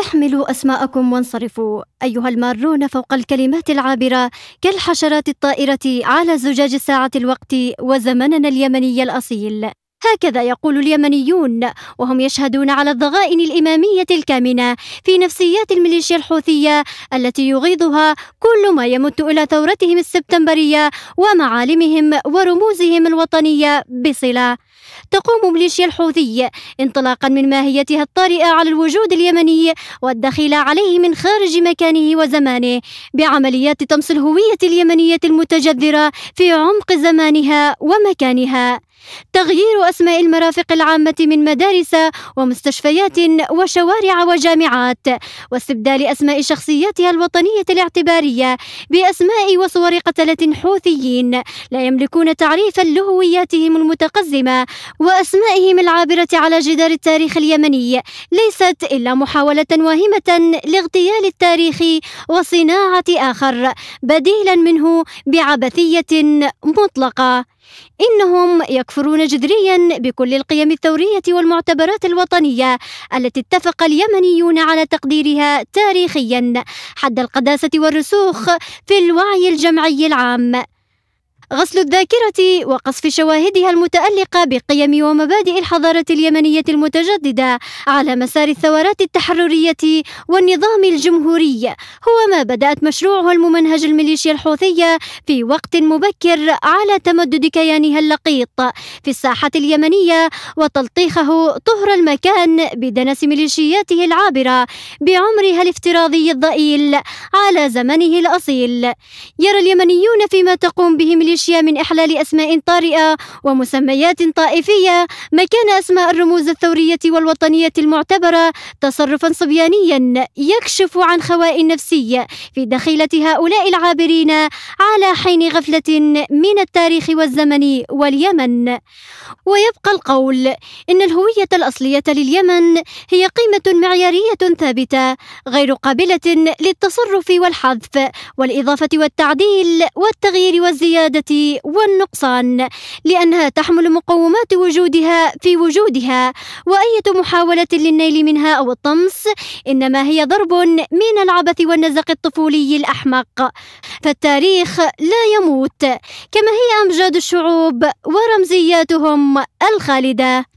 احملوا أسماءكم وانصرفوا أيها المارون فوق الكلمات العابرة كالحشرات الطائرة على زجاج الساعة الوقت وزمننا اليمني الأصيل هكذا يقول اليمنيون وهم يشهدون على الضغائن الإمامية الكامنة في نفسيات الميليشيا الحوثية التي يغيظها كل ما يمت إلى ثورتهم السبتمبرية ومعالمهم ورموزهم الوطنية بصلة تقوم ميليشيا الحوثي انطلاقا من ماهيتها الطارئة على الوجود اليمني والدخيل عليه من خارج مكانه وزمانه بعمليات طمس الهوية اليمنية المتجذرة في عمق زمانها ومكانها تغيير أسماء المرافق العامة من مدارس ومستشفيات وشوارع وجامعات واستبدال أسماء شخصياتها الوطنية الاعتبارية بأسماء وصور قتلة حوثيين لا يملكون تعريفا لهوياتهم المتقزمة وأسمائهم العابرة على جدار التاريخ اليمني ليست إلا محاولة واهمة لاغتيال التاريخ وصناعة آخر بديلا منه بعبثية مطلقة إنهم يكفرون يكفرون جذريا بكل القيم الثورية والمعتبرات الوطنية التي اتفق اليمنيون على تقديرها تاريخيا حد القداسة والرسوخ في الوعي الجمعي العام غسل الذاكرة وقصف شواهدها المتألقة بقيم ومبادئ الحضارة اليمنية المتجددة على مسار الثورات التحررية والنظام الجمهوري هو ما بدأت مشروعه الممنهج الميليشيا الحوثية في وقت مبكر على تمدد كيانها اللقيط في الساحة اليمنية وتلطيخه طهر المكان بدنس ميليشياته العابرة بعمرها الافتراضي الضئيل على زمنه الأصيل يرى اليمنيون فيما تقوم به ميليشيا الميليشيا من إحلال أسماء طارئة ومسميات طائفية مكان أسماء الرموز الثورية والوطنية المعتبرة تصرفا صبيانيا يكشف عن خواء نفسي في دخيلة هؤلاء العابرين على حين غفلة من التاريخ والزمن واليمن ويبقى القول إن الهوية الأصلية لليمن هي قيمة معيارية ثابتة غير قابلة للتصرف والحذف والإضافة والتعديل والتغيير والزيادة والنقصان لأنها تحمل مقومات وجودها في وجودها وأية محاولة للنيل منها أو الطمس إنما هي ضرب من العبث والنزق الطفولي الأحمق فالتاريخ لا يموت كما هي أمجاد الشعوب ورمزياتهم الخالدة